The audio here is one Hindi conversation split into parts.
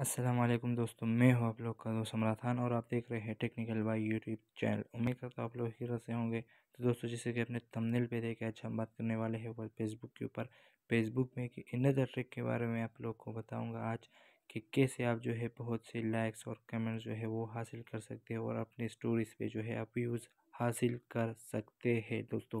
असलम दोस्तों मैं हूं आप लोग का दोस्त हमरा खान और आप देख रहे हैं टेक्निकल बाई यूट्यूब चैनल उम्मीद करता हूँ आप लोग ही से होंगे तो दोस्तों जैसे कि अपने थंबनेल पे देखे अच्छा हम बात करने वाले हैं वो फेसबुक के ऊपर फेसबुक में कि इनदर ट्रिक के बारे में आप लोग को बताऊँगा आज कि कैसे आप जो है बहुत से लाइक्स और कमेंट्स जो है वो हासिल कर सकते हो और अपने स्टोरीज़ पर जो है आप यूज़ हासिल कर सकते हैं दोस्तों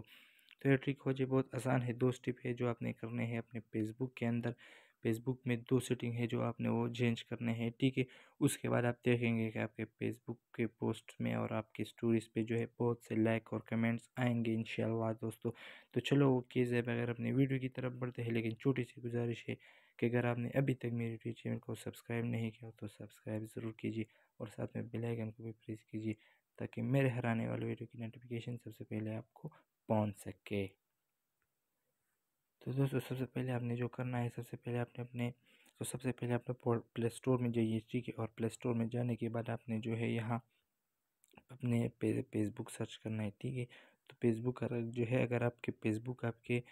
तो ट्रिक हो जाए बहुत आसान है दो स्टेप है जो आपने करने हैं अपने फेसबुक के अंदर फेसबुक में दो सेटिंग है जो आपने वो चेंज करने हैं ठीक है उसके बाद आप देखेंगे कि आपके फेसबुक के पोस्ट में और आपके स्टोरीज पे जो है बहुत से लाइक और कमेंट्स आएंगे इन दोस्तों तो चलो ओके जैब अगर अपने वीडियो की तरफ बढ़ते हैं लेकिन छोटी सी गुजारिश है कि अगर आपने अभी तक मेरे यूट्यूब चैनल को सब्सक्राइब नहीं किया तो सब्सक्राइब ज़रूर कीजिए और साथ में बेलाइकन को भी प्रेस कीजिए ताकि मेरे हर आने वाले वीडियो की नोटिफिकेशन सबसे पहले आपको पहुंच सके तो दोस्तों सबसे पहले आपने जो करना है सबसे पहले आपने अपने तो सबसे पहले आपने प्ले स्टोर में जाइए ठीक है और प्ले स्टोर में जाने के बाद आपने जो है यहाँ अपने फेसबुक सर्च करना है ठीक है तो फेसबुक जो है अगर आपके फेसबुक आपके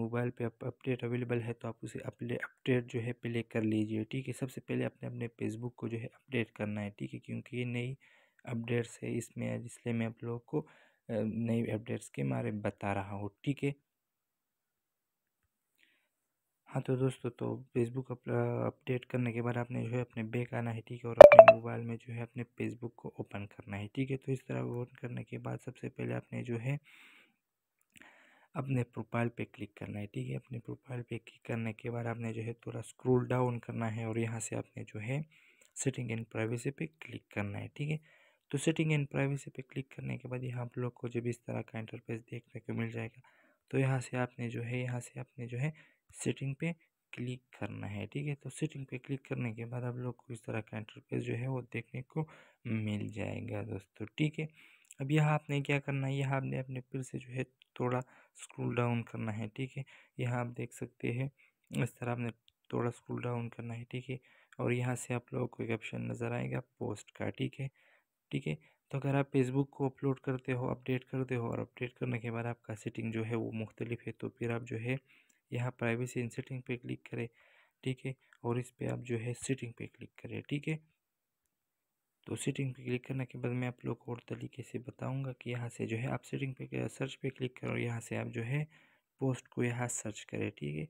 मोबाइल पे अपडेट अवेलेबल है तो आप उसे अपले अपडेट जो है प्ले कर लीजिए ठीक है सबसे पहले आपने अपने फेसबुक को जो है अपडेट करना है ठीक है क्योंकि ये नई अपडेट्स है इसमें इसलिए मैं आप लोगों को नई अपडेट्स के बारे में बता रहा हूँ ठीक है हाँ तो दोस्तों तो फेसबुक अपडेट करने के बाद आपने जो है अपने बैक आना है ठीक है और अपने मोबाइल में जो है अपने फेसबुक को ओपन करना है ठीक है तो इस तरह ओपन करने के बाद सबसे पहले आपने जो है अपने प्रोफाइल पे क्लिक करना है ठीक है अपने प्रोफाइल पे क्लिक करने के बाद आपने जो है थोड़ा स्क्रोल डाउन करना है और यहाँ से आपने जो है सेटिंग एंड प्राइवेसी पे क्लिक करना है ठीक है तो सेटिंग एंड प्राइवेसी पे क्लिक करने के बाद यहाँ आप लोग को जब इस तरह का इंटरफेस देखने को मिल जाएगा तो यहाँ से आपने जो है यहाँ से आपने जो है सेटिंग पे क्लिक करना है ठीक है तो सेटिंग पे क्लिक करने के बाद आप लोग को इस तरह का इंटरफेस जो है वो देखने को मिल जाएगा दोस्तों ठीक है अब यहाँ आपने क्या करना है यहाँ आपने अपने फिर से जो है थोड़ा स्क्रूल डाउन करना है ठीक है यहाँ आप देख सकते हैं इस तरह आपने थोड़ा स्क्रूल डाउन करना है ठीक है और यहाँ से आप लोगों को एक ऑप्शन नज़र आएगा पोस्ट का ठीक है ठीक है तो अगर आप फेसबुक को अपलोड करते हो अपडेट करते हो और अपडेट करने के बाद आपका सेटिंग जो है वो मुख्तलिफ है तो फिर आप जो है यहाँ प्राइवेसी इन सेटिंग पर क्लिक करें ठीक है और इस पर आप जो है सेटिंग पे क्लिक करें ठीक है तो सेटिंग पे क्लिक करने के बाद मैं आप लोग को और तरीके से बताऊंगा कि यहाँ से जो है आप सेटिंग पे सर्च पे क्लिक करो यहाँ से आप जो है पोस्ट को यहाँ सर्च करें ठीक है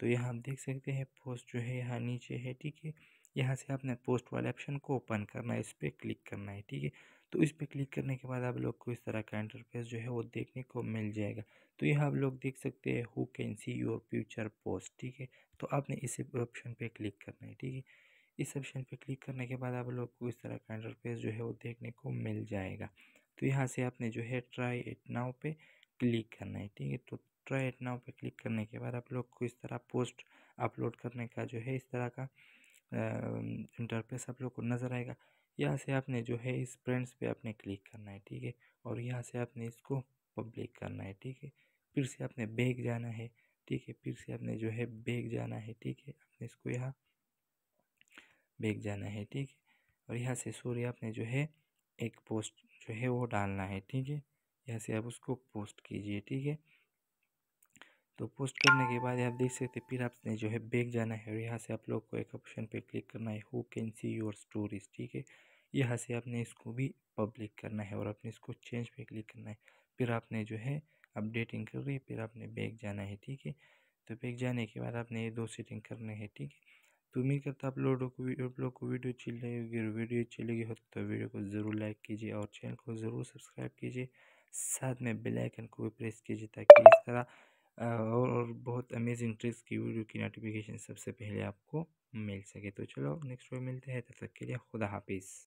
तो यहाँ आप देख सकते हैं पोस्ट जो है यहाँ नीचे है ठीक है यहाँ से आपने पोस्ट वाले ऑप्शन को ओपन करना है इस पर क्लिक करना है ठीक है तो इस पर क्लिक करने के बाद आप लोग को इस तरह का इंटरफेस जो है वो देखने को मिल जाएगा तो यह आप लोग देख सकते हैं who can see your future post ठीक है तो आपने इस ऑप्शन पे क्लिक करना है ठीक है इस ऑप्शन पे क्लिक करने के बाद आप लोग को इस तरह का इंटरफेस जो है वो देखने को मिल जाएगा तो यहाँ से आपने जो है ट्राई एट नाव पे क्लिक करना है ठीक है तो ट्राई एट नाउ पे क्लिक करने के बाद आप लोग को इस तरह पोस्ट अपलोड करने का जो है इस तरह का इंटरफेस आप लोग को नज़र आएगा यहाँ से आपने जो है इस फ्रेंड्स पे आपने क्लिक करना है ठीक है और यहाँ से आपने इसको पब्लिक करना है ठीक है फिर से आपने बैग जाना है ठीक है फिर से आपने जो है बैग जाना है ठीक है आपने इसको यहाँ बैग जाना है ठीक है और यहाँ से सूर्य आपने जो है एक पोस्ट जो है वो डालना है ठीक है यहाँ से आप उसको पोस्ट कीजिए ठीक है तो पोस्ट करने के बाद आप देख सकते फिर आपने जो है बैग जाना है और यहाँ से आप लोग को एक ऑप्शन पे क्लिक करना है who can see your stories ठीक है यहाँ से आपने इसको भी पब्लिक करना है और आपने इसको चेंज पे क्लिक करना है फिर आपने जो है अपडेटिंग कर रही है फिर आपने बैग जाना है ठीक है तो बैग जाने के बाद आपने ये दो सेटिंग करने हैं ठीक है तो उम्मीद करता आप लोगों को आप लोग को वीडियो अच्छी लगेगी वीडियो अच्छी लगी हो तो वीडियो को ज़रूर लाइक कीजिए और चैनल को ज़रूर सब्सक्राइब कीजिए साथ में बेलाइकन को भी प्रेस कीजिए ताकि इस तरह और बहुत अमेजिंग ट्रिक्स की वीडियो की नोटिफिकेशन सबसे पहले आपको मिल सके तो चलो नेक्स्ट वीडियो मिलते हैं तब तक के लिए खुदा हाफिज़